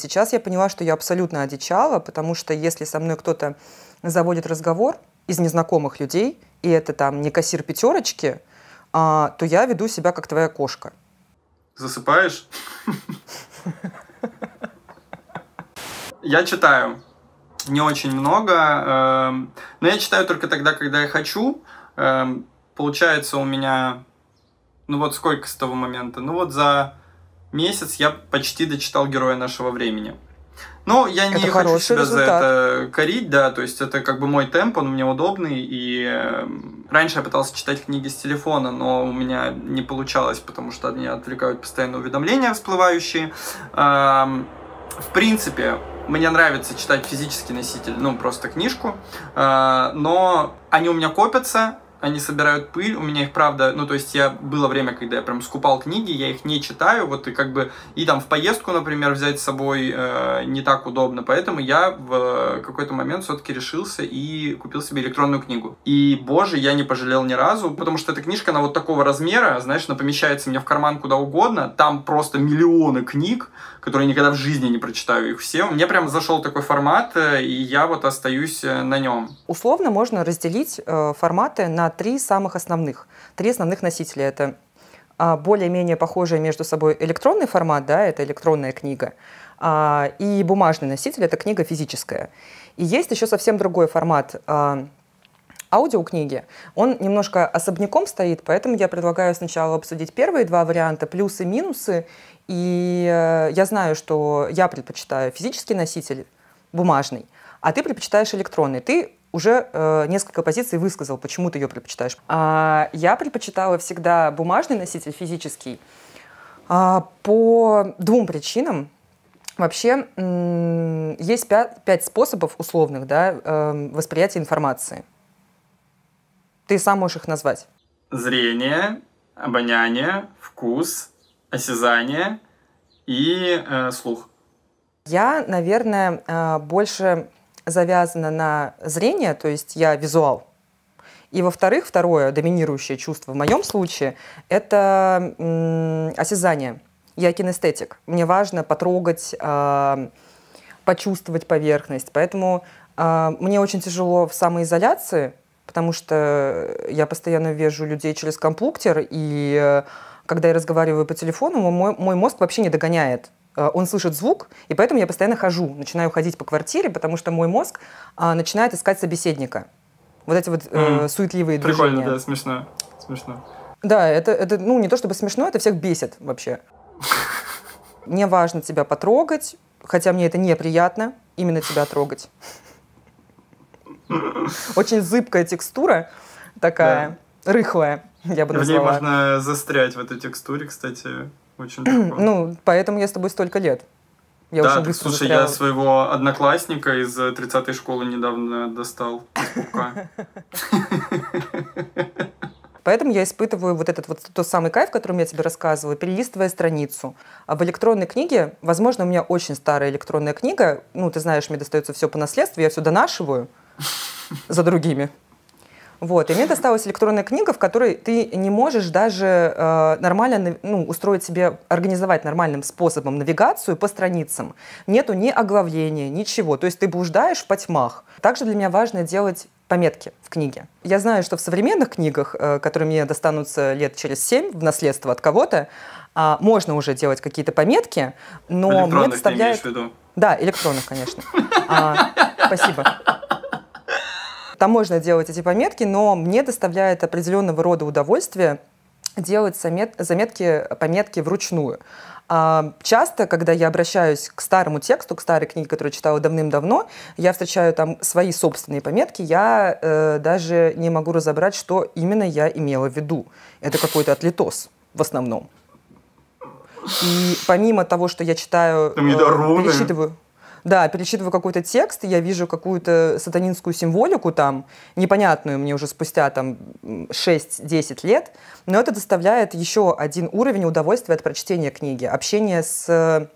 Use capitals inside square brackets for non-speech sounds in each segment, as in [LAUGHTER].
Сейчас я поняла, что я абсолютно одичала, потому что если со мной кто-то заводит разговор из незнакомых людей, и это там не кассир пятерочки, а, то я веду себя как твоя кошка. Засыпаешь? Я читаю. Не очень много. Эм, но я читаю только тогда, когда я хочу. Эм, получается у меня... Ну вот сколько с того момента? Ну вот за месяц я почти дочитал «Героя нашего времени». Но я это не хочу себя результат. за это корить, да, то есть это как бы мой темп, он мне удобный, и эм, раньше я пытался читать книги с телефона, но у меня не получалось, потому что меня отвлекают постоянно уведомления всплывающие. Эм, в принципе, мне нравится читать физический носитель, ну, просто книжку, э, но они у меня копятся, они собирают пыль, у меня их, правда, ну, то есть я, было время, когда я прям скупал книги, я их не читаю, вот, и как бы, и там в поездку, например, взять с собой э, не так удобно, поэтому я в какой-то момент все-таки решился и купил себе электронную книгу. И, боже, я не пожалел ни разу, потому что эта книжка, она вот такого размера, знаешь, она помещается мне в карман куда угодно, там просто миллионы книг, которые никогда в жизни не прочитаю их все. Мне прям зашел такой формат, э, и я вот остаюсь э, на нем. Условно можно разделить э, форматы на три самых основных, три основных носителя. Это а, более-менее похожие между собой электронный формат, да, это электронная книга, а, и бумажный носитель, это книга физическая. И есть еще совсем другой формат а, аудиокниги. Он немножко особняком стоит, поэтому я предлагаю сначала обсудить первые два варианта, плюсы, минусы. И э, я знаю, что я предпочитаю физический носитель, бумажный, а ты предпочитаешь электронный. Ты уже э, несколько позиций высказал, почему ты ее предпочитаешь. А, я предпочитала всегда бумажный носитель, физический, а, по двум причинам. Вообще есть пять, пять способов условных да, э, восприятия информации. Ты сам можешь их назвать. Зрение, обоняние, вкус, осязание и э, слух. Я, наверное, э, больше завязана на зрение, то есть я визуал. И, во-вторых, второе доминирующее чувство в моем случае – это осязание. Я кинестетик. Мне важно потрогать, а, почувствовать поверхность. Поэтому а, мне очень тяжело в самоизоляции, потому что я постоянно вижу людей через компьютер, и э, когда я разговариваю по телефону, мой, мой мозг вообще не догоняет. Э, он слышит звук, и поэтому я постоянно хожу, начинаю ходить по квартире, потому что мой мозг а, начинает искать собеседника. Вот эти вот mm. суетливые Прикольно, движения. Прикольно, да, смешно. Смешно. Да, это, это, ну, не то чтобы смешно, это всех бесит вообще. [LAUGHS] Мне важно тебя потрогать, хотя мне это неприятно, именно тебя трогать. Очень зыбкая текстура такая, да. рыхлая, я бы назвала. В ней можно застрять в этой текстуре, кстати. Очень легко. [CLEARS THROAT] ну, поэтому я с тобой столько лет. Я да, так, слушай, застряла. я своего одноклассника из 30-й э, школы недавно достал [LAUGHS] Поэтому я испытываю вот этот вот тот самый кайф, о котором я тебе рассказываю, перелистывая страницу. А в электронной книге, возможно, у меня очень старая электронная книга, ну, ты знаешь, мне достается все по наследству, я все донашиваю [LAUGHS] за другими. Вот. И мне досталась электронная книга, в которой ты не можешь даже э, нормально ну, устроить себе, организовать нормальным способом навигацию по страницам. Нету ни оглавления, ничего. То есть ты блуждаешь по тьмах. Также для меня важно делать пометки в книге. Я знаю, что в современных книгах, э, которые мне достанутся лет через семь в наследство от кого-то, а, можно уже делать какие-то пометки, но мне доставляет... Да, электронных, конечно. А, спасибо. Там можно делать эти пометки, но мне доставляет определенного рода удовольствие делать заметки, пометки вручную. А, часто, когда я обращаюсь к старому тексту, к старой книге, которую читала давным-давно, я встречаю там свои собственные пометки, я э, даже не могу разобрать, что именно я имела в виду. Это какой-то отлитос в основном. И помимо того, что я читаю, э, пересчитываю... Да, перечитываю какой-то текст, я вижу какую-то сатанинскую символику там, непонятную мне уже спустя там 6-10 лет, но это доставляет еще один уровень удовольствия от прочтения книги, общение с э,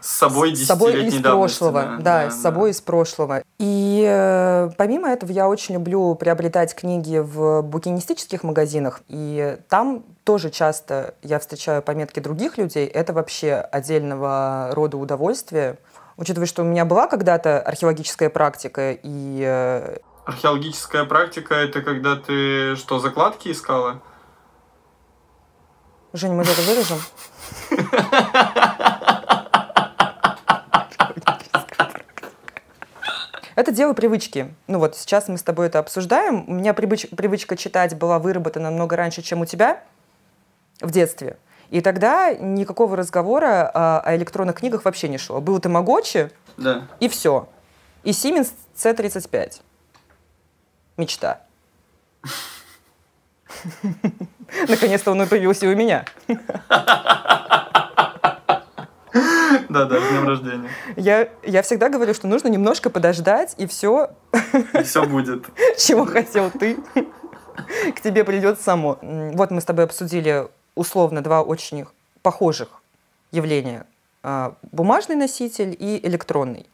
с собой с собой из прошлого, да, да, да, с собой из прошлого. И э, помимо этого я очень люблю приобретать книги в букинистических магазинах, и там тоже часто я встречаю пометки других людей. Это вообще отдельного рода удовольствие учитывая, что у меня была когда-то археологическая практика и... Э, археологическая практика — это когда ты что, закладки искала? Жень, мы же это вырежем? Это дело привычки. Ну вот сейчас мы с тобой это обсуждаем. У меня привычка читать была выработана намного раньше, чем у тебя в детстве. И тогда никакого разговора а, о электронных книгах вообще не шло. Был Тамагочи, да. и все. И Siemens C35. Мечта. [LAUGHS] Наконец-то он появился и у меня. [LAUGHS] Да, да, с днем рождения. Я, я всегда говорю, что нужно немножко подождать, и все... И все будет. [LAUGHS] Чего хотел ты, к тебе придет само. Вот мы с тобой обсудили условно два очень похожих явления. А, бумажный носитель и электронный.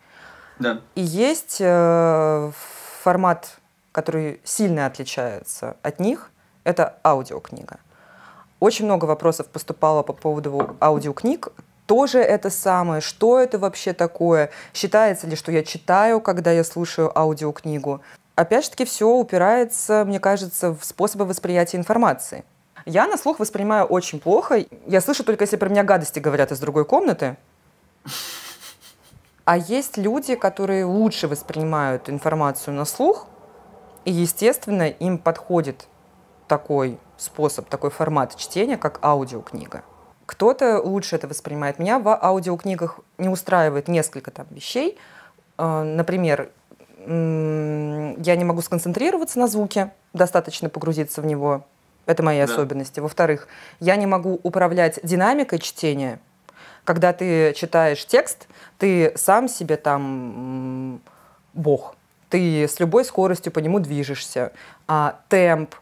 Да. И есть э, формат, который сильно отличается от них, это аудиокнига. Очень много вопросов поступало по поводу аудиокниг. Тоже это самое, что это вообще такое, считается ли, что я читаю, когда я слушаю аудиокнигу. Опять же таки, все упирается, мне кажется, в способы восприятия информации. Я на слух воспринимаю очень плохо. Я слышу только, если про меня гадости говорят из другой комнаты. А есть люди, которые лучше воспринимают информацию на слух, и, естественно, им подходит такой способ, такой формат чтения, как аудиокнига. Кто-то лучше это воспринимает. Меня в аудиокнигах не устраивает несколько там вещей. Э, например, я не могу сконцентрироваться на звуке, достаточно погрузиться в него. Это мои да. особенности. Во-вторых, я не могу управлять динамикой чтения. Когда ты читаешь текст, ты сам себе там бог. Ты с любой скоростью по нему движешься. А, темп,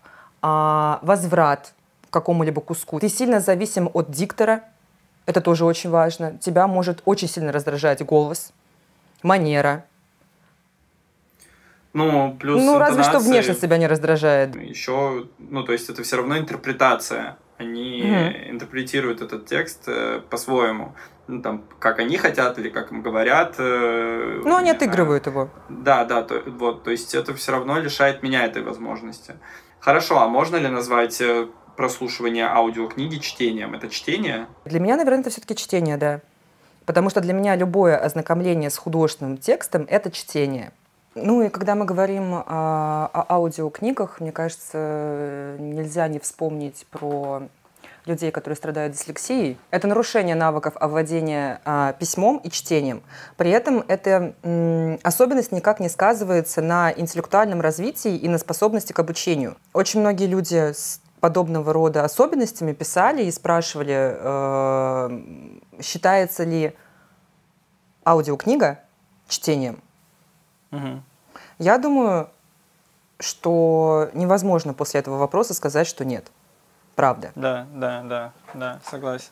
а, возврат к какому-либо куску. Ты сильно зависим от диктора. Это тоже очень важно. Тебя может очень сильно раздражать голос, манера, ну, плюс Ну, разве что внешность себя не раздражает. Еще, ну, то есть это все равно интерпретация. Они mm интерпретируют этот текст э, по-своему. Ну, там, как они хотят или как им говорят. Э, ну, они отыгрывают знаю. его. Да, да, то, вот. То есть это все равно лишает меня этой возможности. Хорошо, а можно ли назвать э, прослушивание аудиокниги чтением? Это чтение? Для меня, наверное, это все-таки чтение, да. Потому что для меня любое ознакомление с художественным текстом – это чтение. Ну и когда мы говорим о, а, о аудиокнигах, мне кажется, нельзя не вспомнить про людей, которые страдают дислексией. Это нарушение навыков овладения а, письмом и чтением. При этом эта м, особенность никак не сказывается на интеллектуальном развитии и на способности к обучению. Очень многие люди с подобного рода особенностями писали и спрашивали, э, считается ли аудиокнига чтением. Я думаю, что невозможно после этого вопроса сказать, что нет. Правда. Да, да, да, да, согласен.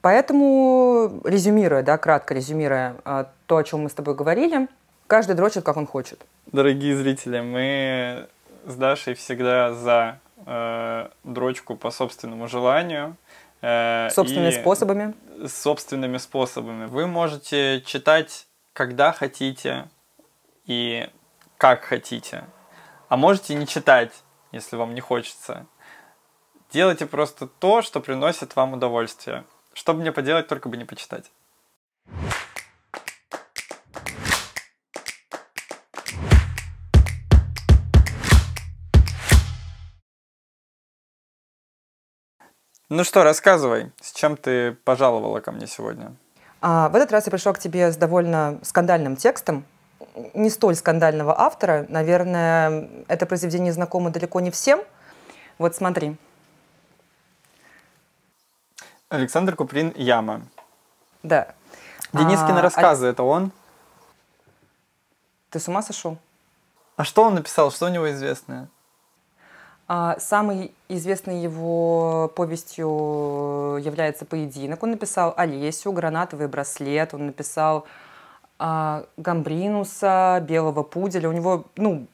Поэтому, резюмируя, да, кратко резюмируя а, то, о чем мы с тобой говорили, каждый дрочит, как он хочет. Дорогие зрители, мы с Дашей всегда за э, дрочку по собственному желанию. Э, собственными способами? Собственными способами. Вы можете читать, когда хотите, и как хотите. А можете не читать, если вам не хочется. Делайте просто то, что приносит вам удовольствие. Что бы мне поделать, только бы не почитать. Ну что, рассказывай, с чем ты пожаловала ко мне сегодня? А, в этот раз я пришла к тебе с довольно скандальным текстом, не столь скандального автора. Наверное, это произведение знакомо далеко не всем. Вот смотри. Александр Куприн «Яма». Да. Денискина а, рассказы, а... это он? Ты с ума сошел? А что он написал? Что у него известное? А, самой известной его повестью является «Поединок». Он написал «Олесю», «Гранатовый браслет», он написал а, гамбринуса, Белого пуделя. У него, ну,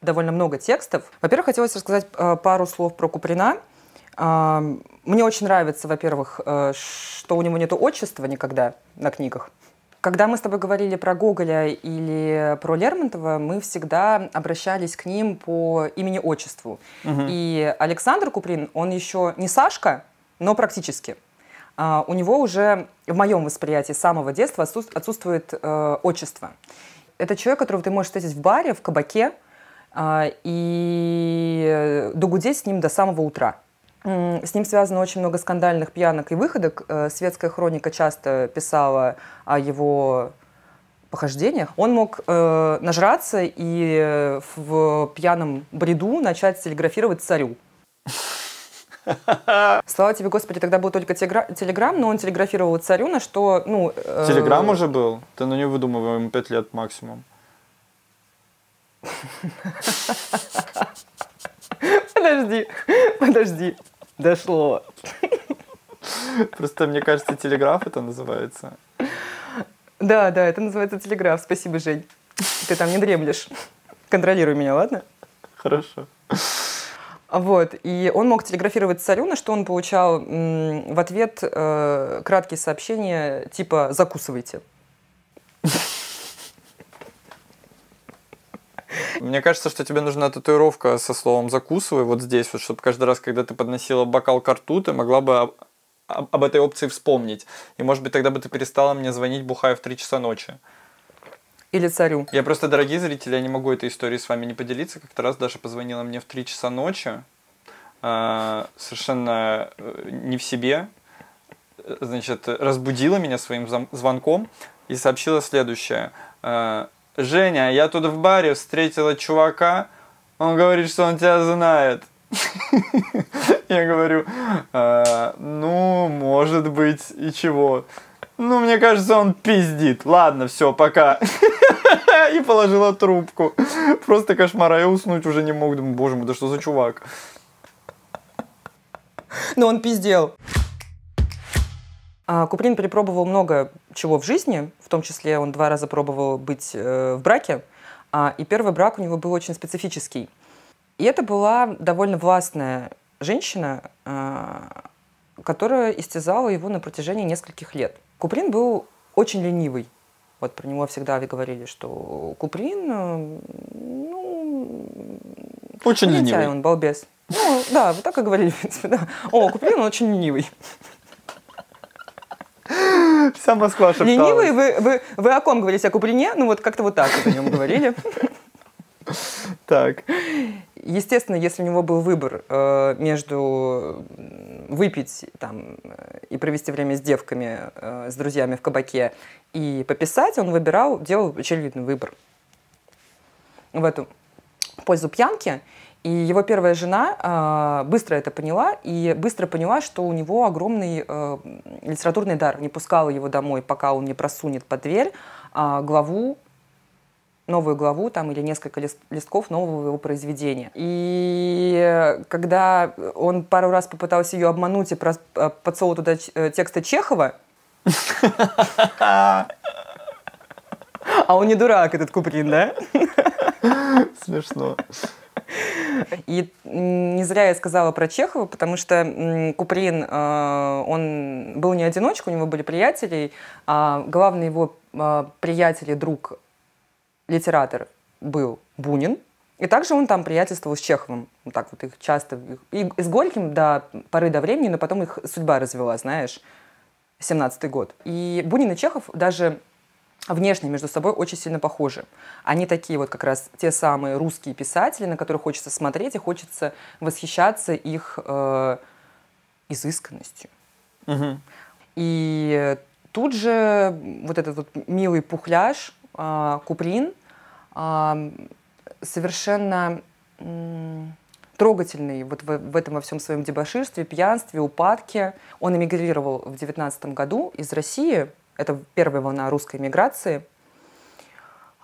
довольно много текстов. Во-первых, хотелось рассказать а, пару слов про Куприна. А, мне очень нравится, во-первых, э, что у него нет отчества никогда на книгах. Когда мы с тобой говорили про Гоголя или про Лермонтова, мы всегда обращались к ним по имени-отчеству. Угу. И Александр Куприн, он еще не Сашка, но практически. А, у него уже в моем восприятии с самого детства отсутствует э, отчество. Это человек, которого ты можешь встретить в баре, в кабаке э, и догудеть с ним до самого утра. С ним связано очень много скандальных пьянок и выходок. Э, светская хроника часто писала о его похождениях. Он мог э, нажраться и в пьяном бреду начать телеграфировать царю. [LAUGHS] Слава тебе, Господи, тогда был только телеграм, но он телеграфировал царю, на что, ну... Э... Телеграм уже был? Ты на него выдумывал ему пять лет максимум. [LAUGHS] Подожди, подожди, дошло. [LAUGHS] Просто, мне кажется, телеграф это называется. Да, да, это называется телеграф. Спасибо, Жень. Ты там не дремлешь. Контролируй меня, ладно? Хорошо. Вот. И он мог телеграфировать царю, на что он получал в ответ э, краткие сообщения типа «закусывайте». Мне кажется, что тебе нужна татуировка со словом «закусывай» вот здесь, вот, чтобы каждый раз, когда ты подносила бокал к рту, ты могла бы об, об, об этой опции вспомнить. И, может быть, тогда бы ты перестала мне звонить, бухая в 3 часа ночи или царю. Я просто, дорогие зрители, я не могу этой историей с вами не поделиться. Как-то раз Даша позвонила мне в 3 часа ночи, а, э, совершенно не в себе, э, значит, разбудила меня своим звонком и сообщила следующее. А, «Женя, я тут в баре встретила чувака, он говорит, что он тебя знает». [LAUGHS] Я говорю, «А, ну, может быть, и чего. Ну, мне кажется, он пиздит. Ладно, все, пока. [LAUGHS] И положила трубку. Просто кошмар, а я уснуть уже не мог. Думаю, боже мой, да что за чувак? Но ну, он пиздел. А, Куприн перепробовал много чего в жизни, в том числе он два раза пробовал быть э, в браке, а, и первый брак у него был очень специфический. И это была довольно властная женщина, э, которая истязала его на протяжении нескольких лет. Куприн был очень ленивый. Вот про него всегда говорили, что Куприн, э, ну... Очень лентяй, ленивый. он балбес. Ну, да, вот так и говорили, [LAUGHS] в принципе, да. О, Куприн, он очень ленивый. Вся Москва шепталась. Ленивый, вы, вы, вы о ком говорите? О Куприне? Ну, вот как-то вот так о нем говорили. Так естественно, если у него был выбор э, между выпить там, э, и провести время с девками, э, с друзьями в кабаке и пописать, он выбирал, делал очевидный выбор в эту пользу пьянки. И его первая жена э, быстро это поняла и быстро поняла, что у него огромный э, литературный дар. Не пускала его домой, пока он не просунет под дверь э, главу новую главу там, или несколько листков нового его произведения. И э, когда он пару раз попытался ее обмануть и э, подсовывал туда э, текста Чехова, а он не дурак, этот Куприн, да? Смешно. И не зря я сказала про Чехова, потому что Куприн, он был не одиночка, у него были приятели. А главный его приятель и друг литератор был Бунин, и также он там приятельствовал с Чеховым. Вот так вот их часто... И с Горьким до поры до времени, но потом их судьба развела, знаешь, 17-й год. И Бунин и Чехов даже внешне между собой очень сильно похожи. Они такие вот как раз те самые русские писатели, на которых хочется смотреть и хочется восхищаться их э, изысканностью. Угу. И тут же вот этот вот милый пухляж э, Куприн – а, совершенно трогательный вот в, в этом во всем своем дебоширстве, пьянстве, упадке. Он эмигрировал в 19 году из России. Это первая волна русской эмиграции.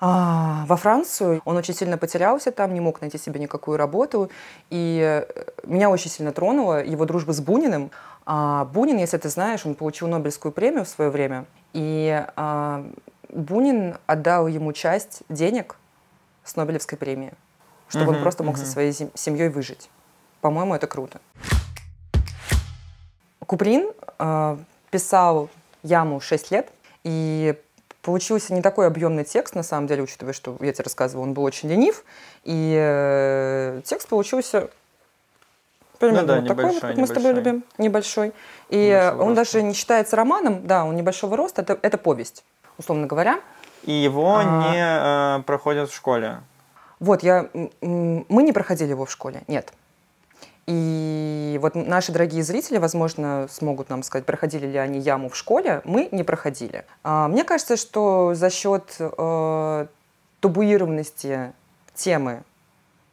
А, во Францию. Он очень сильно потерялся там, не мог найти себе никакую работу. И э, меня очень сильно тронула его дружба с Буниным. А, Бунин, если ты знаешь, он получил Нобелевскую премию в свое время. И а, Бунин отдал ему часть денег с Нобелевской премии, чтобы угу, он просто мог угу. со своей семьей выжить. По-моему, это круто. Куприн э, писал «Яму» 6 лет, и получился не такой объемный текст, на самом деле, учитывая, что я тебе рассказывала, он был очень ленив, и э, текст получился примерно ну, да, вот такой, как мы с тобой любим, небольшой. И он роста. даже не считается романом, да, он небольшого роста, это, это повесть условно говоря. И его а... не э, проходят в школе. Вот, я, мы не проходили его в школе, нет. И вот наши дорогие зрители, возможно, смогут нам сказать, проходили ли они яму в школе. Мы не проходили. А, мне кажется, что за счет э, табуированности темы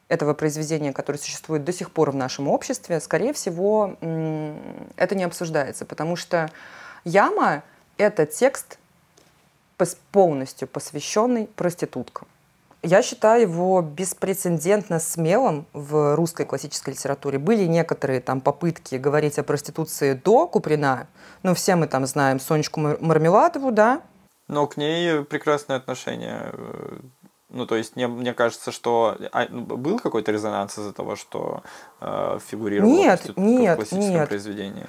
этого произведения, которое существует до сих пор в нашем обществе, скорее всего, это не обсуждается, потому что яма — это текст полностью посвященный проституткам. Я считаю его беспрецедентно смелым в русской классической литературе. Были некоторые там попытки говорить о проституции до Куприна, но все мы там знаем Сонечку Мармеладову, да? Но к ней прекрасное отношение. Э, ну, то есть, мне, мне кажется, что а, был какой-то резонанс из-за того, что э, фигурировал нет, в нет, в классическом нет. произведении.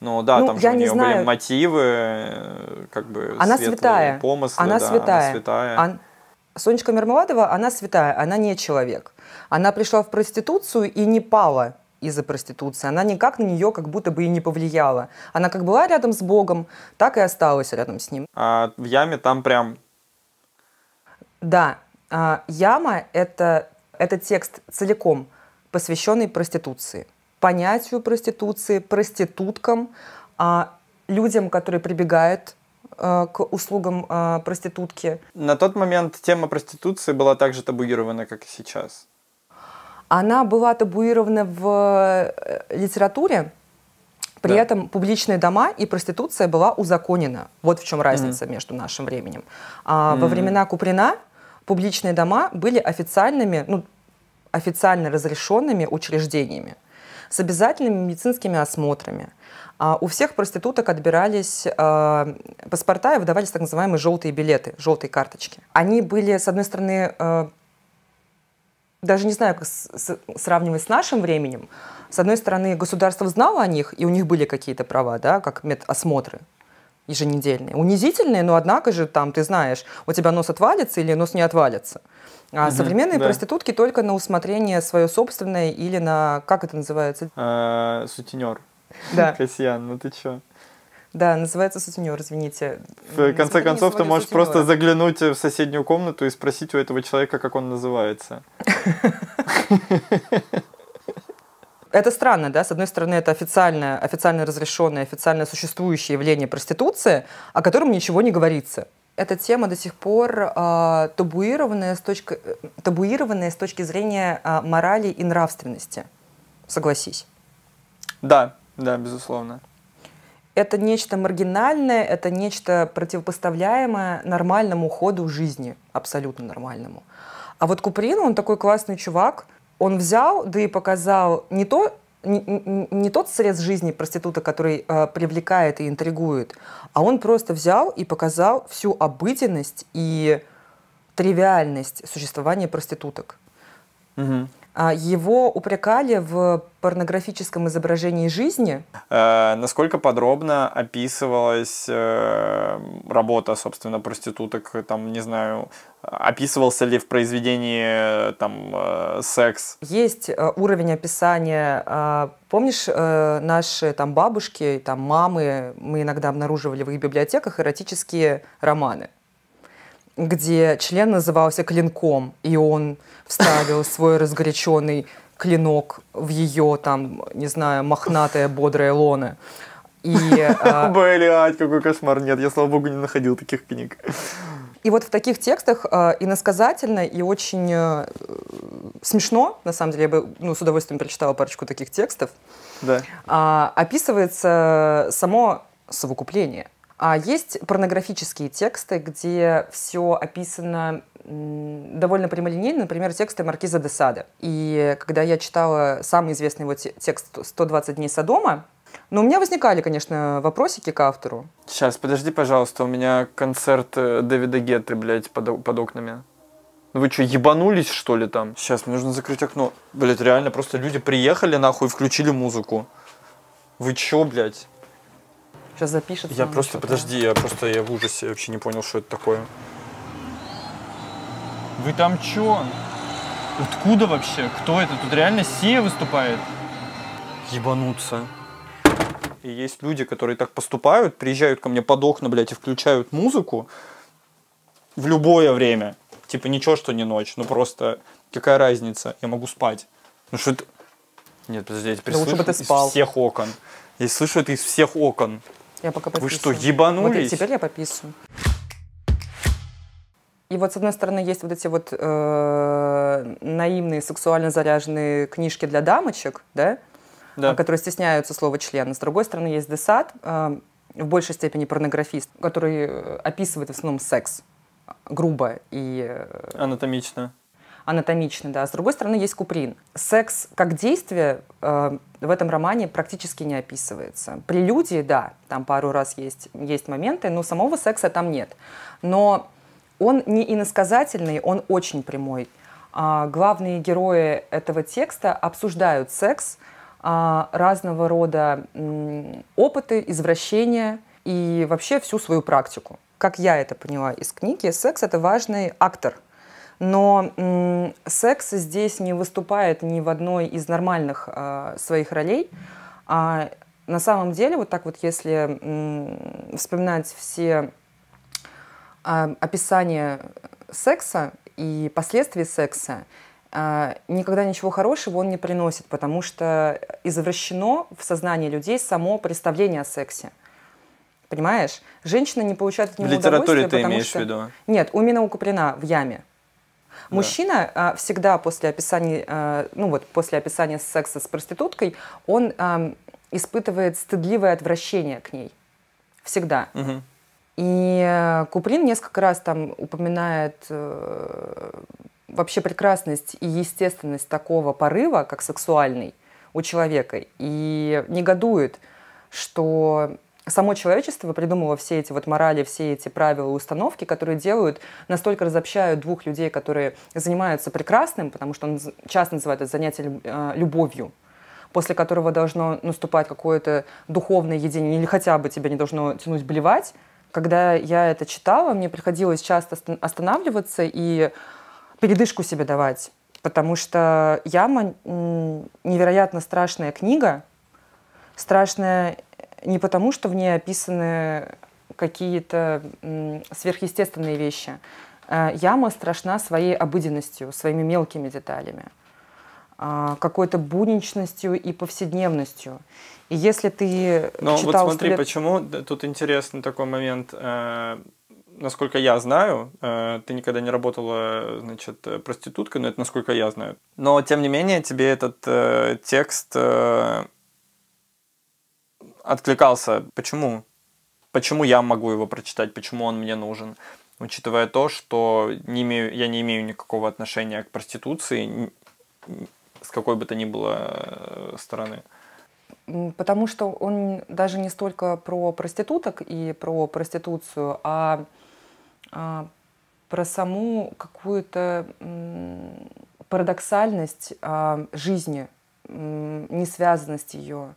Ну да, ну, там же у нее знаю. были мотивы, э, как бы она святая. помыслы. Она да, святая. Она святая. Он... Сонечка Мермеладова, она святая, она не человек. Она пришла в проституцию и не пала из-за проституции. Она никак на нее как будто бы и не повлияла. Она как была рядом с Богом, так и осталась рядом с ним. А в яме там прям... Да, а, яма это, — это текст целиком, посвященный проституции понятию проституции, проституткам, а, людям, которые прибегают э, к услугам э, проститутки. На тот момент тема проституции была также табуирована, как и сейчас. Она была табуирована в э, литературе, при да. этом публичные дома и проституция была узаконена. Вот в чем разница mm-hmm. между нашим временем. А mm-hmm. Во времена Куприна публичные дома были официальными, ну, официально разрешенными учреждениями с обязательными медицинскими осмотрами. А у всех проституток отбирались э, паспорта и выдавались так называемые желтые билеты, желтые карточки. Они были, с одной стороны, э, даже не знаю, как сравнивать с нашим временем. С одной стороны, государство знало о них, и у них были какие-то права, да, как медосмотры еженедельные. Унизительные, но однако же там ты знаешь, у тебя нос отвалится или нос не отвалится. А угу, современные да. проститутки только на усмотрение свое собственное или на, как это называется? А, сутенер. Да. [LAUGHS] Касьян, ну ты чё? Да, называется сутенер, извините. В конце концов, ты можешь сутенера. просто заглянуть в соседнюю комнату и спросить у этого человека, как он называется. [LAUGHS] [LAUGHS] это странно, да, с одной стороны, это официальное, официально разрешенное, официально существующее явление проституции, о котором ничего не говорится. Эта тема до сих пор а, э, табуированная, с точки, табуированная с точки зрения э, морали и нравственности. Согласись. Да, да, безусловно. Это нечто маргинальное, это нечто противопоставляемое нормальному ходу жизни, абсолютно нормальному. А вот Куприн, он такой классный чувак, он взял, да и показал не то, не, не тот срез жизни проститута, который э, привлекает и интригует, а он просто взял и показал всю обыденность и тривиальность существования проституток. Угу. А, его упрекали в порнографическом изображении жизни. Э, насколько подробно описывалась э, работа, собственно, проституток, там, не знаю, описывался ли в произведении там э, секс? Есть э, уровень описания. Э, помнишь, э, наши там бабушки, там мамы, мы иногда обнаруживали в их библиотеках эротические романы где член назывался клинком, и он вставил [LAUGHS] свой разгоряченный клинок в ее, там, не знаю, мохнатое, бодрое лоны И, э... [LAUGHS] Блядь, какой кошмар. Нет, я, слава богу, не находил таких книг. И вот в таких текстах э, иносказательно и очень э, смешно, на самом деле, я бы ну, с удовольствием прочитала парочку таких текстов, да. э, описывается само совокупление. А есть порнографические тексты, где все описано довольно прямолинейно, например, тексты Маркиза де Сада. И когда я читала самый известный его текст «120 дней Содома», но ну, у меня возникали, конечно, вопросики к автору. Сейчас, подожди, пожалуйста, у меня концерт э, Дэвида Гетты, блядь, под, под окнами. Ну, вы что, ебанулись, что ли, там? Сейчас, мне нужно закрыть окно. Блядь, реально, просто люди приехали, нахуй, включили музыку. Вы чё, блядь? Сейчас запишет Я ну просто, подожди, я просто я в ужасе, я вообще не понял, что это такое. Вы там чё? Откуда вообще? Кто это? Тут реально Сия выступает? Ебануться. И есть люди, которые так поступают, приезжают ко мне под окна, блядь, и включают музыку в любое время. Типа ничего, что не ночь, ну просто какая разница, я могу спать. Ну что это... Нет, подожди, я теперь да слышу лучше бы ты спал. из всех окон. Я слышу это из всех окон. Я пока пописываю. Вы что, ебанулись? Вот теперь я пописываю. И вот, с одной стороны, есть вот эти вот э, наивные, сексуально заряженные книжки для дамочек, да? Да. Э, которые стесняются слова «член». С другой стороны, есть Десад, э, в большей степени порнографист, который э, описывает в основном секс грубо и... Э, Анатомично анатомично, да. С другой стороны, есть Куприн. Секс как действие э, в этом романе практически не описывается. Прелюдии, да, там пару раз есть, есть моменты, но самого секса там нет. Но он не иносказательный, он очень прямой. А, главные герои этого текста обсуждают секс, а, разного рода опыты, извращения и вообще всю свою практику. Как я это поняла из книги, секс — это важный актор но секс здесь не выступает ни в одной из нормальных э, своих ролей. А на самом деле, вот так вот, если э, вспоминать все э, описания секса и последствий секса, а, никогда ничего хорошего он не приносит, потому что извращено в сознании людей само представление о сексе. Понимаешь? Женщина не получает от него В литературе ты имеешь что... в виду? Нет, у Мина Куприна в яме. Да. Мужчина а, всегда после описания, а, ну вот после описания секса с проституткой, он а, испытывает стыдливое отвращение к ней. Всегда. Угу. И э, Куприн несколько раз там упоминает э, вообще прекрасность и естественность такого порыва, как сексуальный, у человека. И негодует, что само человечество придумало все эти вот морали, все эти правила и установки, которые делают, настолько разобщают двух людей, которые занимаются прекрасным, потому что он часто называет это занятие э, любовью, после которого должно наступать какое-то духовное единение, или хотя бы тебя не должно тянуть блевать. Когда я это читала, мне приходилось часто останавливаться и передышку себе давать, потому что «Яма» — невероятно страшная книга, страшная не потому, что в ней описаны какие-то сверхъестественные вещи. Э, яма страшна своей обыденностью, своими мелкими деталями, а, какой-то будничностью и повседневностью. И если ты Но читал... вот смотри, лет... почему тут интересный такой момент. Э, насколько я знаю, э, ты никогда не работала, значит, проституткой, но это насколько я знаю. Но, тем не менее, тебе этот текст откликался, почему? Почему я могу его прочитать, почему он мне нужен? Учитывая то, что не имею, я не имею никакого отношения к проституции, с какой бы то ни было э, стороны. Потому что он даже не столько про проституток и про проституцию, а, а про саму какую-то парадоксальность а, жизни, не связанность ее.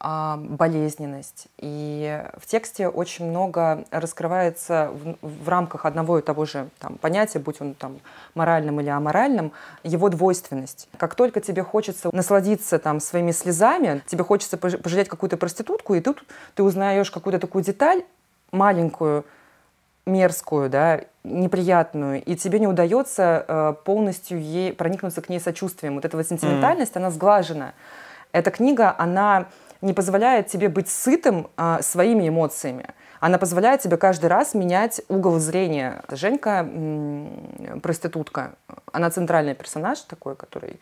А, болезненность. И в тексте очень много раскрывается в, в рамках одного и того же там, понятия, будь он там моральным или аморальным, его двойственность. Как только тебе хочется насладиться там своими слезами, тебе хочется пожалеть какую-то проститутку, и тут ты узнаешь какую-то такую деталь маленькую, мерзкую, да, неприятную, и тебе не удается э, полностью ей проникнуться к ней сочувствием. Вот эта вот сентиментальность, mm. -hmm. она сглажена. Эта книга, она не позволяет тебе быть сытым а, своими эмоциями. Она позволяет тебе каждый раз менять угол зрения. Женька проститутка. Она центральный персонаж такой, который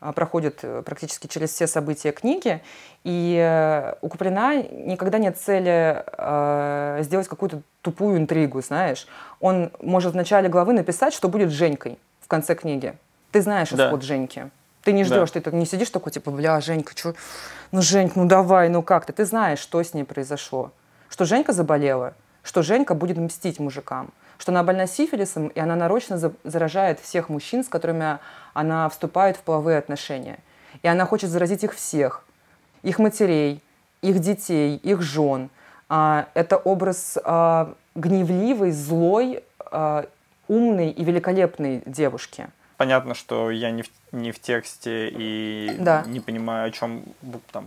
а, проходит э, практически через все события книги. И э, у Куплина никогда нет цели э, сделать какую-то тупую интригу, знаешь. Он может в начале главы написать, что будет Женькой в конце книги. Ты знаешь исход да. Женьки. Ты не ждешь, да. ты не сидишь такой, типа, бля, Женька, чё? ну, Женька, ну давай, ну как ты? Ты знаешь, что с ней произошло. Что Женька заболела, что Женька будет мстить мужикам, что она больна сифилисом, и она нарочно заражает всех мужчин, с которыми она вступает в половые отношения. И она хочет заразить их всех, их матерей, их детей, их жен. А, это образ а, гневливой, злой, а, умной и великолепной девушки – понятно, что я не в, не в тексте и да. не понимаю, о чем там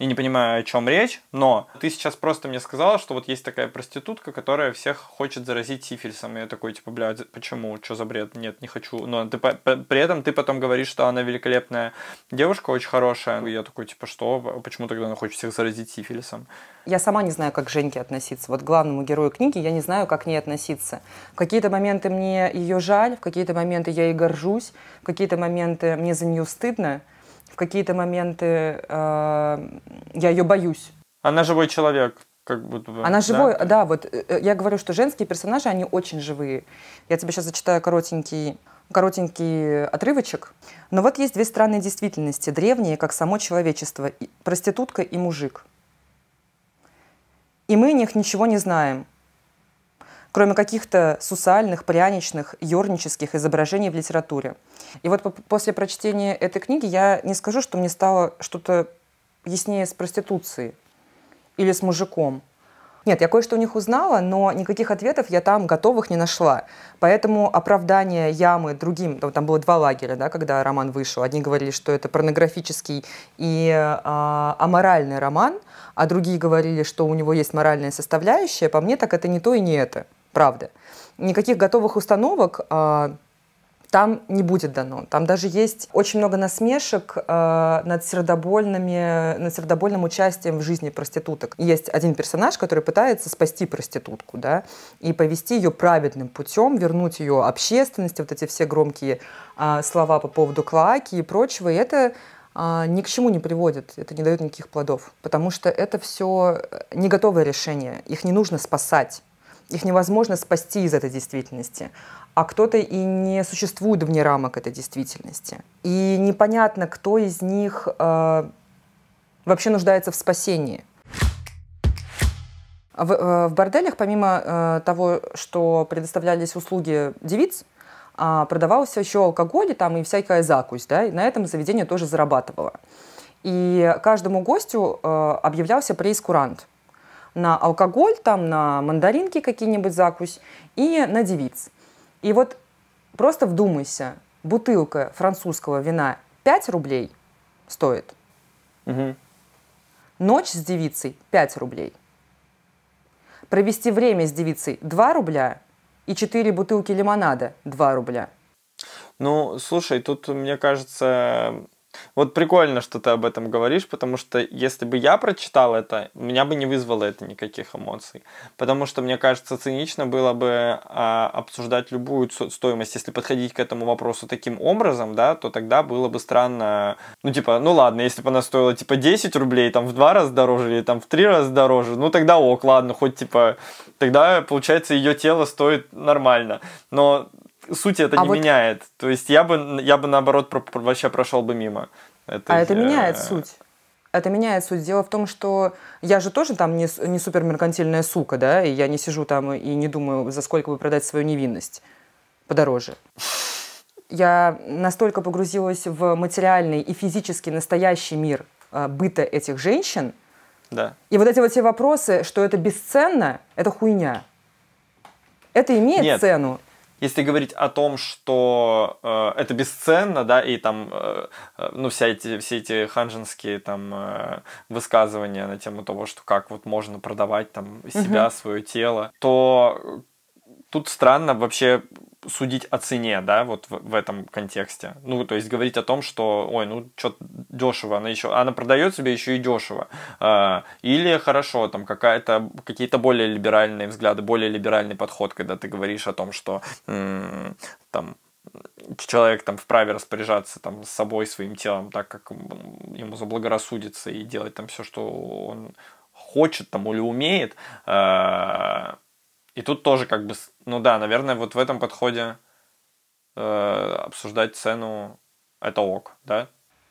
и не понимаю, о чем речь, но ты сейчас просто мне сказала, что вот есть такая проститутка, которая всех хочет заразить сифилисом, И я такой, типа, блядь, почему? Что за бред? Нет, не хочу. Но ты, по, по, при этом ты потом говоришь, что она великолепная девушка, очень хорошая. И я такой, типа, что? А почему тогда она хочет всех заразить сифилисом? Я сама не знаю, как к Женьке относиться. Вот главному герою книги я не знаю, как к ней относиться. В какие-то моменты мне ее жаль, в какие-то моменты я ей горжусь, в какие-то моменты мне за нее стыдно в какие-то моменты э, я ее боюсь. Она живой человек, как будто бы. Она живой, да? да, вот э, э, я говорю, что женские персонажи, они очень живые. Я тебе сейчас зачитаю коротенький коротенький отрывочек. Но вот есть две странные действительности, древние, как само человечество, проститутка и мужик. И мы о них ничего не знаем, кроме каких-то сусальных, пряничных, юрнических изображений в литературе. И вот после прочтения этой книги я не скажу, что мне стало что-то яснее с проституцией или с мужиком. Нет, я кое-что у них узнала, но никаких ответов я там готовых не нашла. Поэтому оправдание ямы другим, там, там было два лагеря, да, когда роман вышел. Одни говорили, что это порнографический и э, аморальный роман, а другие говорили, что у него есть моральная составляющая. По мне так это не то и не это правда. Никаких готовых установок а, там не будет дано. Там даже есть очень много насмешек э, над, сердобольными, над сердобольным участием в жизни проституток. Есть один персонаж, который пытается спасти проститутку, да, и повести ее праведным путем, вернуть ее общественности, вот эти все громкие э, слова по поводу клаки и прочего. И это э, ни к чему не приводит, это не дает никаких плодов, потому что это все не готовое решение, их не нужно спасать их невозможно спасти из этой действительности. А кто-то и не существует вне рамок этой действительности. И непонятно, кто из них э, вообще нуждается в спасении. В, э, в борделях, помимо э, того, что предоставлялись услуги девиц, э, продавался еще алкоголь и, там, и всякая закусь. Да? И на этом заведение тоже зарабатывало. И каждому гостю э, объявлялся прейскурант. курант на алкоголь, там, на мандаринки какие-нибудь закусь и на девиц. И вот просто вдумайся, бутылка французского вина 5 рублей стоит. Угу. Ночь с девицей 5 рублей. Провести время с девицей 2 рубля и 4 бутылки лимонада 2 рубля. Ну, слушай, тут, мне кажется, вот прикольно, что ты об этом говоришь, потому что если бы я прочитал это, меня бы не вызвало это никаких эмоций. Потому что, мне кажется, цинично было бы а, обсуждать любую стоимость. Если подходить к этому вопросу таким образом, да, то тогда было бы странно. Ну, типа, ну ладно, если бы она стоила типа 10 рублей, там в два раза дороже или там в три раза дороже, ну тогда ок, ладно, хоть типа, тогда получается ее тело стоит нормально. Но сути это а не вот... меняет. То есть я бы, я бы наоборот про, про, вообще прошел бы мимо. Это, а это меняет суть. Это меняет суть. Дело в том, что я же тоже там не, не супермеркантильная сука, да, и я не сижу там и не думаю, за сколько бы продать свою невинность подороже. Я настолько погрузилась в материальный и физически настоящий мир э, быта этих женщин. Да. И вот эти вот все вопросы, что это бесценно, это хуйня. Это имеет Нет. цену. Если говорить о том, что э, это бесценно, да, и там, э, э, ну, вся эти, все эти ханжинские там э, высказывания на тему того, что как вот можно продавать там себя, угу. свое тело, то тут странно вообще судить о цене, да, вот в, в этом контексте. Ну, то есть говорить о том, что, ой, ну, что дешево, она еще, она продает себе еще и дешево. Э, а, или хорошо, там какая-то, какие-то более либеральные взгляды, более либеральный подход, когда ты говоришь о том, что м там человек там вправе распоряжаться там с собой, своим телом, так как ему заблагорассудится и делать там все, что он хочет там или умеет, э, и тут тоже как бы, ну да, наверное, вот в этом подходе э, обсуждать цену это ок, да?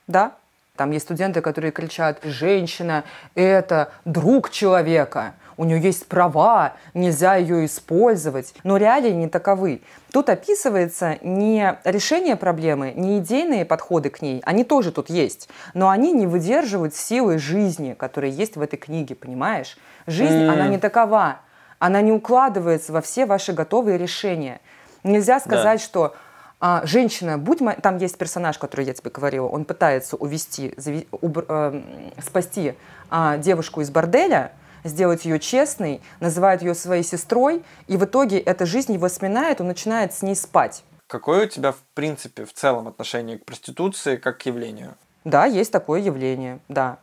Да. Там есть студенты, которые кричат, женщина – это друг человека, у нее есть права, нельзя ее использовать. Но реалии не таковы. Тут описывается не решение проблемы, не идейные подходы к ней, они тоже тут есть, но они не выдерживают силы жизни, которая есть в этой книге, понимаешь? Жизнь, mm. она не такова она не укладывается во все ваши готовые решения. Нельзя сказать, да. что а, женщина, будь мо... там есть персонаж, который я тебе говорила, он пытается увести, зави... убр... э, спасти а, девушку из борделя, сделать ее честной, называет ее своей сестрой, и в итоге эта жизнь его сминает, он начинает с ней спать. Какое у тебя, в принципе, в целом отношение к проституции как к явлению? Да, есть такое явление, да.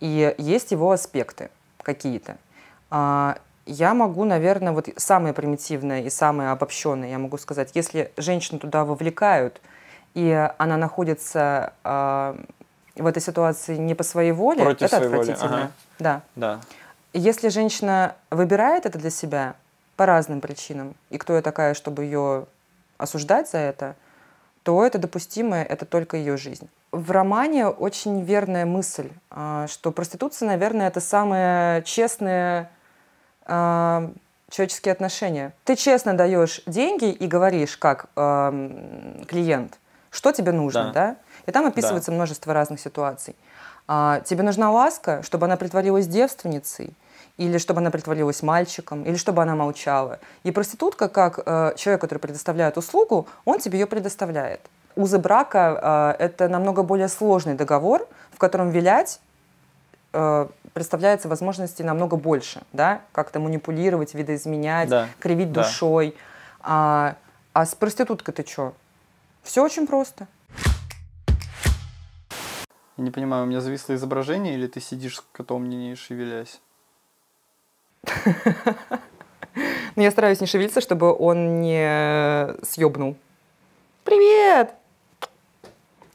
И есть его аспекты какие-то. А, я могу, наверное, вот самое примитивное и самое обобщенное, я могу сказать, если женщину туда вовлекают, и она находится э, в этой ситуации не по своей воле, Против это отвратительно. Воли. Ага. Да. да. Если женщина выбирает это для себя по разным причинам, и кто я такая, чтобы ее осуждать за это, то это допустимое, это только ее жизнь. В романе очень верная мысль, а, что проституция, наверное, это самое честное человеческие отношения. Ты честно даешь деньги и говоришь, как э, клиент, что тебе нужно, да? да? И там описывается да. множество разных ситуаций. А, тебе нужна ласка, чтобы она притворилась девственницей, или чтобы она притворилась мальчиком, или чтобы она молчала. И проститутка, как э, человек, который предоставляет услугу, он тебе ее предоставляет. Узы брака э, – это намного более сложный договор, в котором вилять э, представляется возможности намного больше, да, как-то манипулировать, видоизменять, да. кривить да. душой. А, а с проституткой-то что? Все очень просто. не понимаю, у меня зависло изображение, или ты сидишь с котом, не шевелясь? [LAUGHS] Но ну, я стараюсь не шевелиться, чтобы он не э, съебнул. Привет!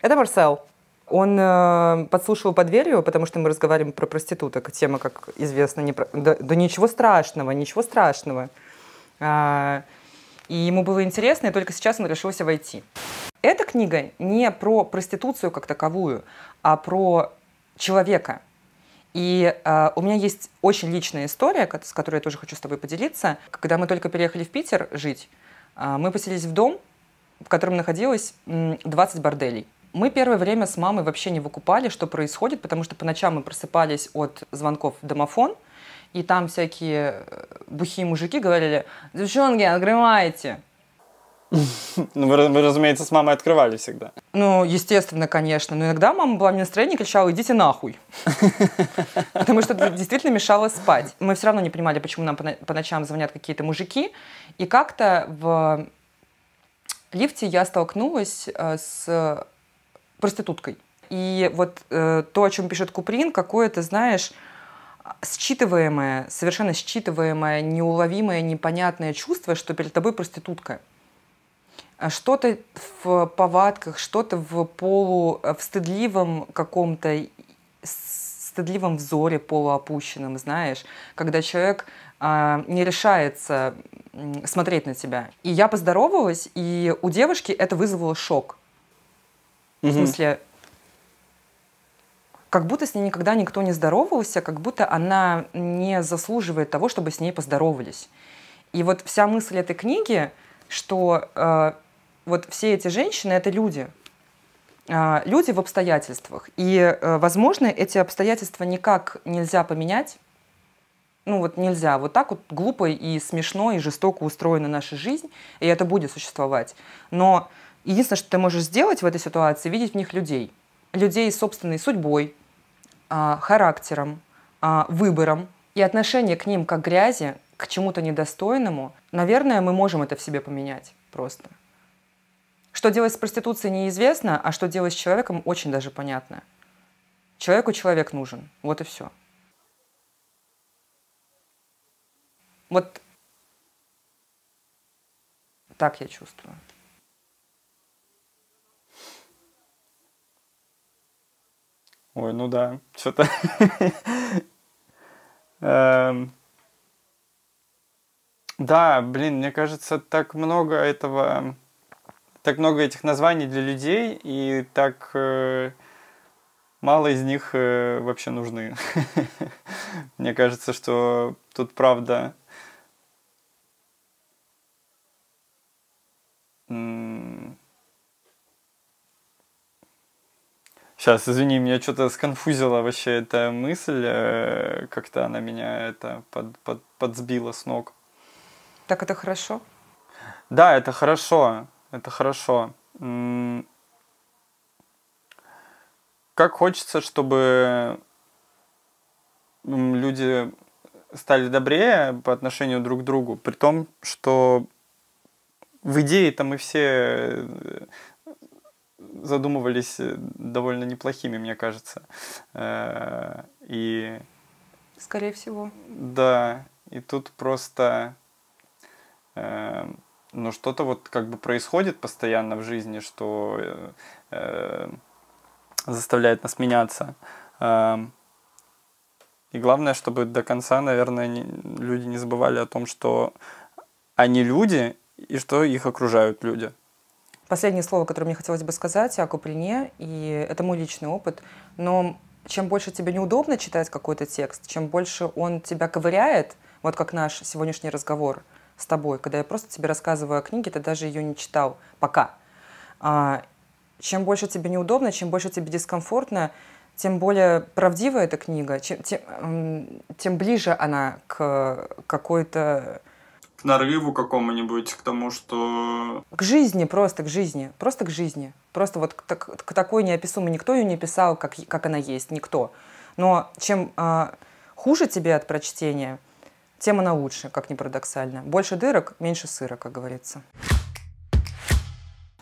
Это Марсел. Он э, подслушивал под дверью, потому что мы разговариваем про проституток. Тема, как известно, не про... да, да ничего страшного, ничего страшного. А, и ему было интересно, и только сейчас он решился войти. Эта книга не про проституцию как таковую, а про человека. И э, у меня есть очень личная история, с которой я тоже хочу с тобой поделиться. Когда мы только переехали в Питер жить, э, мы поселились в дом, в котором находилось 20 борделей. Мы первое время с мамой вообще не выкупали, что происходит, потому что по ночам мы просыпались от звонков в домофон, и там всякие э, бухие мужики говорили, девчонки, открывайте. Ну, вы, вы, разумеется, с мамой открывали всегда. Ну, естественно, конечно. Но иногда мама была в настроении и кричала, идите нахуй. [LAUGHS] Потому что это действительно мешало спать. Мы все равно не понимали, почему нам по ночам звонят какие-то мужики. И как-то в лифте я столкнулась э, с проституткой. И вот э, то, о чем пишет Куприн, какое-то, знаешь, считываемое, совершенно считываемое, неуловимое, непонятное чувство, что перед тобой проститутка. А что-то в повадках, что-то в полу, э, в стыдливом каком-то, стыдливом взоре полуопущенном, знаешь, когда человек а, не решается смотреть на тебя. И я поздоровалась, и у девушки это вызвало шок. Угу. В смысле, как будто с ней никогда никто не здоровался, как будто она не заслуживает того, чтобы с ней поздоровались. И вот вся мысль этой книги, что э, вот все эти женщины это люди, э, люди в обстоятельствах, и э, возможно эти обстоятельства никак нельзя поменять. Ну вот нельзя, вот так вот глупо и смешно и жестоко устроена наша жизнь, и это будет существовать. Но Единственное, что ты можешь сделать в этой ситуации, видеть в них людей. Людей с собственной судьбой, а, характером, а, выбором. И отношение к ним как грязи, к чему-то недостойному, наверное, мы можем это в себе поменять просто. Что делать с проституцией неизвестно, а что делать с человеком очень даже понятно. Человеку человек нужен. Вот и все. Вот так я чувствую. Ой, ну да, что-то... [LAUGHS] Эм. Да, блин, мне кажется, так много этого, так много этих названий для людей, и так э, мало из них э, вообще нужны. [LAUGHS] Мне кажется, что тут правда... Сейчас, извини, меня что-то сконфузила вообще эта мысль. Э, как-то она меня это под, под, подсбила с ног. Так это хорошо? Да, это хорошо. Это хорошо. Как хочется, чтобы люди стали добрее по отношению друг к другу, при том, что в идее-то мы все э, задумывались э, довольно неплохими, мне кажется. Э, и... Скорее всего. Да, и тут просто... Э, ну, что-то вот как бы происходит постоянно в жизни, что заставляет нас меняться. Эм, и главное, чтобы до конца, наверное, не, люди не забывали о том, что они люди и что их окружают люди. Последнее слово, которое мне хотелось бы сказать о Куприне, и это мой личный опыт, но чем больше тебе неудобно читать какой-то текст, чем больше он тебя ковыряет, вот как наш сегодняшний разговор с тобой, когда я просто тебе рассказываю о книге, ты даже ее не читал пока. А, чем больше тебе неудобно, чем больше тебе дискомфортно, тем более правдива эта книга, чем, тем, тем ближе она к какой-то к нарыву какому-нибудь, к тому, что... К жизни, просто к жизни, просто к жизни. Просто вот к, так, к такой неописуемой никто ее не писал, как, как она есть, никто. Но чем э, хуже тебе от прочтения, тем она лучше, как ни парадоксально. Больше дырок, меньше сыра, как говорится.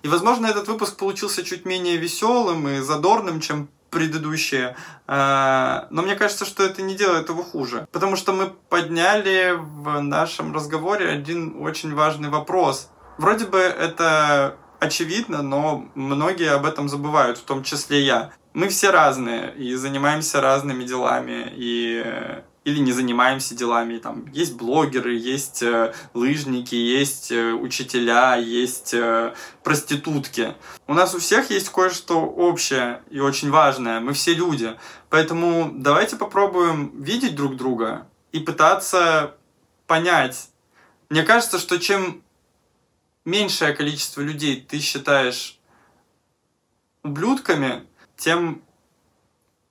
И, возможно, этот выпуск получился чуть менее веселым и задорным, чем предыдущие. Э, но мне кажется, что это не делает его хуже. Потому что мы подняли в нашем разговоре один очень важный вопрос. Вроде бы это очевидно, но многие об этом забывают, в том числе я. Мы все разные и занимаемся разными делами, и или не занимаемся делами. Там есть блогеры, есть э, лыжники, есть э, учителя, есть э, проститутки. У нас у всех есть кое-что общее и очень важное. Мы все люди. Поэтому давайте попробуем видеть друг друга и пытаться понять. Мне кажется, что чем меньшее количество людей ты считаешь ублюдками, тем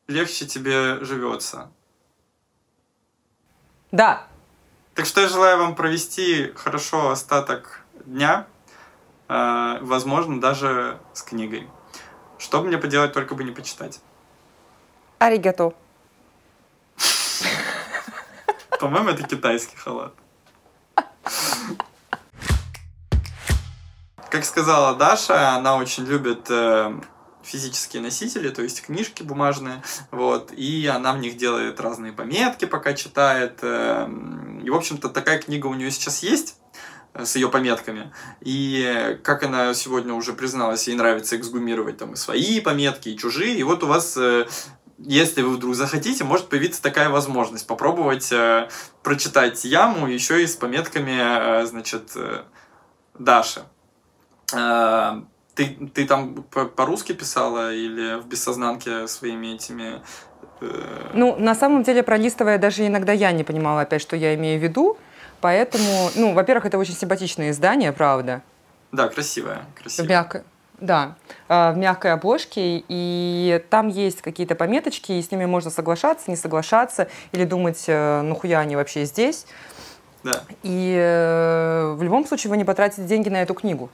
легче тебе живется. Да. Так что я желаю вам провести хорошо остаток дня, э, возможно, даже с книгой. Что мне поделать, только бы не почитать. Аригато. [LAUGHS] По-моему, это китайский халат. Как сказала Даша, она очень любит э, физические носители, то есть книжки бумажные, вот, и она в них делает разные пометки, пока читает, эм, и, в общем-то, такая книга у нее сейчас есть, э, с ее пометками. И как она сегодня уже призналась, ей нравится эксгумировать там и свои пометки, и чужие. И вот у вас э, если вы вдруг захотите, может появиться такая возможность попробовать э, прочитать яму еще и с пометками, э, значит, э, Даши. Э, ты, ты там по-русски писала или в бессознанке своими этими... Э, ну, на самом деле, пролистывая, даже иногда я не понимала опять, что я имею в виду. Поэтому, ну, во-первых, это очень симпатичное издание, правда. Да, красивое. красивое. Мягкое. Да, а, в мягкой обложке, и там есть какие-то пометочки, и с ними можно соглашаться, не соглашаться, или думать, э, ну хуя они вообще здесь. Да. И э, в любом случае вы не потратите деньги на эту книгу.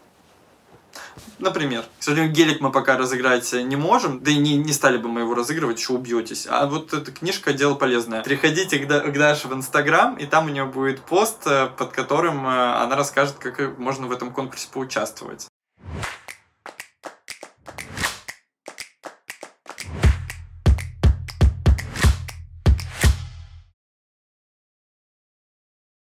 Например. К сожалению, гелик мы пока разыграть не можем, да и не, не стали бы мы его разыгрывать, еще убьетесь. А вот эта книжка «Дело полезное». Приходите к, к Даше в Инстаграм, и там у нее будет пост, э, под которым э, она расскажет, как можно в этом конкурсе поучаствовать.